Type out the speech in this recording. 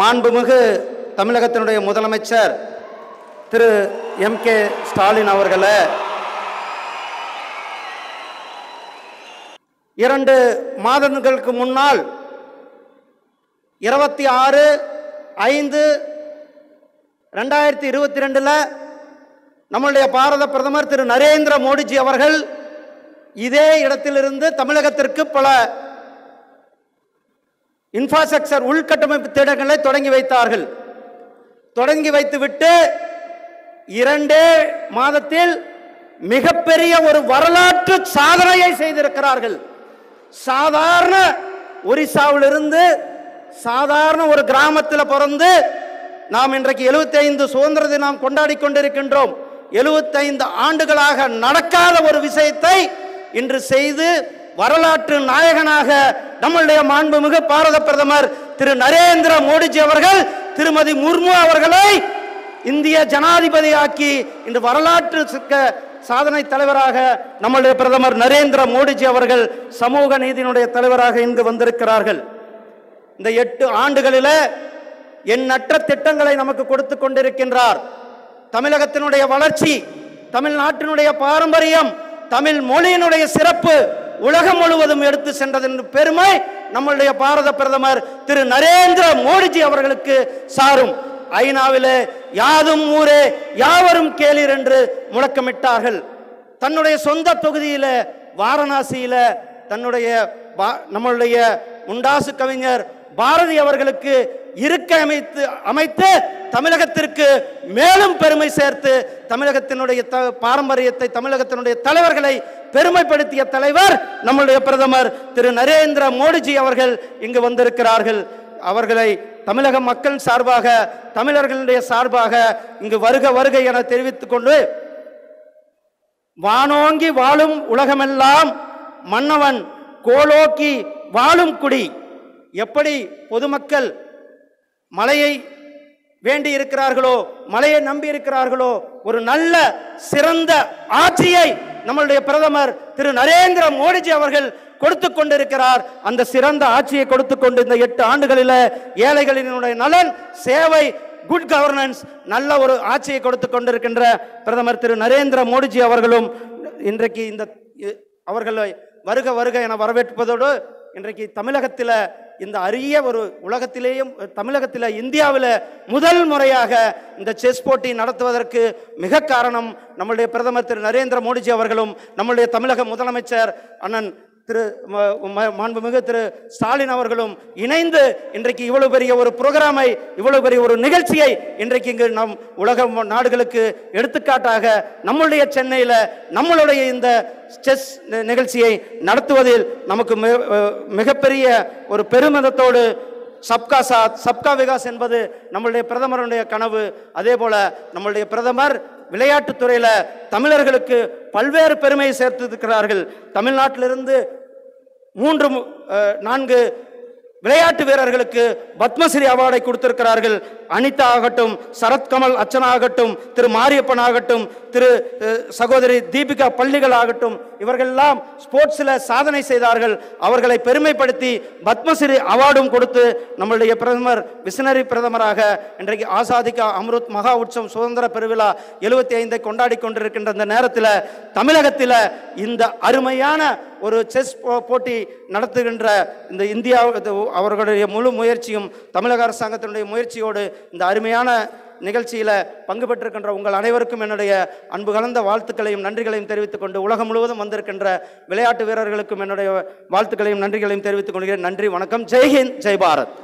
மாண்புமிகு தமிழகத்தினுடைய முதலமைச்சர் திரு எம் கே ஸ்டாலின் அவர்களை இரண்டு மாதங்களுக்கு முன்னால் இருபத்தி ஆறு ஐந்து ரெண்டாயிரத்தி இருபத்தி ரெண்டில் நம்மளுடைய பாரத பிரதமர் திரு நரேந்திர மோடிஜி அவர்கள் இதே இடத்திலிருந்து தமிழகத்திற்கு பல இன்ஃப்ராஸ்ட்ரக்சர் உள்கட்டமைப்பு திட்டங்களை தொடங்கி வைத்தார்கள் தொடங்கி வைத்துவிட்டு இரண்டே மாதத்தில் மிகப்பெரிய ஒரு வரலாற்று சாதனையை செய்திருக்கிறார்கள் சாதாரண ஒரிசாவிலிருந்து சாதாரண ஒரு கிராமத்தில் பிறந்து நாம் இன்றைக்கு எழுபத்தைந்து சுதந்திர தினம் கொண்டாடி கொண்டிருக்கின்றோம் எழுபத்தைந்து ஆண்டுகளாக நடக்காத ஒரு விஷயத்தை இன்று செய்து வரலாற்று நாயகனாக நம்மளுடைய மாண்புமிகு பாரத பிரதமர் திரு நரேந்திர மோடிஜி அவர்கள் திருமதி முர்மு அவர்களை இந்திய ஜனாதிபதியாக்கி இன்று வரலாற்று சிக்க சாதனை தலைவராக நம்மளுடைய பிரதமர் நரேந்திர மோடிஜி அவர்கள் சமூக நீதியினுடைய தலைவராக இங்கு வந்திருக்கிறார்கள் இந்த எட்டு ஆண்டுகளில் எண்ணற்ற திட்டங்களை நமக்கு கொடுத்து கொண்டிருக்கின்றார் தமிழகத்தினுடைய வளர்ச்சி தமிழ்நாட்டினுடைய பாரம்பரியம் தமிழ் மொழியினுடைய சிறப்பு உலகம் முழுவதும் எடுத்து சென்றது என்று பெருமை நம்மளுடைய பாரத பிரதமர் திரு நரேந்திர மோடிஜி அவர்களுக்கு சாரும் ஐநாவிலே யாதும் ஊரே யாவரும் கேளீர் என்று முழக்கமிட்டார்கள் தன்னுடைய சொந்த தொகுதியில வாரணாசியில தன்னுடைய நம்மளுடைய முண்டாசு கவிஞர் பாரதி அவர்களுக்கு இருக்கை அமைத்து அமைத்து தமிழகத்திற்கு மேலும் பெருமை சேர்த்து தமிழகத்தினுடைய த பாரம்பரியத்தை தமிழகத்தினுடைய தலைவர்களை பெருமைப்படுத்திய தலைவர் நம்முடைய பிரதமர் திரு நரேந்திர மோடிஜி அவர்கள் இங்கு வந்திருக்கிறார்கள் அவர்களை தமிழக மக்கள் சார்பாக தமிழர்களுடைய சார்பாக இங்கு வருக வருகை என தெரிவித்துக் கொண்டு வானோங்கி வாழும் உலகமெல்லாம் மன்னவன் கோலோக்கி வாழும் குடி எப்படி பொதுமக்கள் மலையை வேண்டி இருக்கிறார்களோ மலையை நம்பி இருக்கிறார்களோ ஒரு நல்ல சிறந்த ஆட்சியை நம்மளுடைய பிரதமர் திரு நரேந்திர மோடிஜி அவர்கள் கொடுத்து கொண்டிருக்கிறார் அந்த சிறந்த ஆட்சியை கொடுத்து கொண்டு இந்த எட்டு ஆண்டுகளில் ஏழைகளினுடைய நலன் சேவை குட் கவர்னன்ஸ் நல்ல ஒரு ஆட்சியை கொடுத்து கொண்டிருக்கின்ற பிரதமர் திரு நரேந்திர மோடிஜி அவர்களும் இன்றைக்கு இந்த அவர்களை வருக வருக என வரவேற்பதோடு இன்றைக்கு தமிழகத்தில் இந்த அரிய ஒரு உலகத்திலேயும் தமிழகத்தில் இந்தியாவில் முதல் முறையாக இந்த செஸ் போட்டி நடத்துவதற்கு மிக காரணம் நம்மளுடைய பிரதமர் திரு நரேந்திர மோடிஜி அவர்களும் நம்மளுடைய தமிழக முதலமைச்சர் அண்ணன் திரு மாண்புமிகு திரு ஸ்டாலின் அவர்களும் இணைந்து இன்றைக்கு இவ்வளவு பெரிய ஒரு புரோகிராமை இவ்வளவு பெரிய ஒரு நிகழ்ச்சியை இன்றைக்கு இங்கு நம் உலக நாடுகளுக்கு எடுத்துக்காட்டாக நம்முடைய சென்னையில் நம்மளுடைய இந்த செஸ் நிகழ்ச்சியை நடத்துவதில் நமக்கு மிகப்பெரிய ஒரு பெருமிதத்தோடு சப்கா சாத் சப்கா விகாஸ் என்பது நம்மளுடைய பிரதமருடைய கனவு அதே போல் நம்மளுடைய பிரதமர் விளையாட்டுத்துறையில் தமிழர்களுக்கு பல்வேறு பெருமையை சேர்த்திருக்கிறார்கள் தமிழ்நாட்டிலிருந்து மூன்று நான்கு விளையாட்டு வீரர்களுக்கு பத்மஸ்ரீ அவார்டை கொடுத்திருக்கிறார்கள் அனிதா ஆகட்டும் சரத்கமல் அச்சனாகட்டும் ஆகட்டும் திரு மாரியப்பன் ஆகட்டும் திரு சகோதரி தீபிகா பள்ளிகள் ஆகட்டும் எல்லாம் ஸ்போர்ட்ஸில் சாதனை செய்தார்கள் அவர்களை பெருமைப்படுத்தி பத்மஸ்ரீ அவார்டும் கொடுத்து நம்மளுடைய பிரதமர் விசனரி பிரதமராக இன்றைக்கு ஆசாதிகா அம்ருத் மகா உற்சவம் சுதந்திர பெருவிழா எழுபத்தி ஐந்தை கொண்டாடி கொண்டிருக்கின்ற இந்த நேரத்தில் தமிழகத்தில் இந்த அருமையான ஒரு செஸ் போட்டி நடத்துகின்ற இந்த இந்தியா அவர்களுடைய முழு முயற்சியும் தமிழக அரசாங்கத்தினுடைய முயற்சியோடு இந்த அருமையான நிகழ்ச்சியில் பங்கு பெற்றிருக்கின்ற உங்கள் அனைவருக்கும் என்னுடைய அன்பு கலந்த வாழ்த்துக்களையும் நன்றிகளையும் தெரிவித்துக் கொண்டு உலகம் முழுவதும் வந்திருக்கின்ற விளையாட்டு வீரர்களுக்கும் என்னுடைய வாழ்த்துக்களையும் நன்றிகளையும் தெரிவித்துக் கொள்கிறேன் நன்றி வணக்கம் ஜெய்ஹிந்த் ஜெய் பாரத்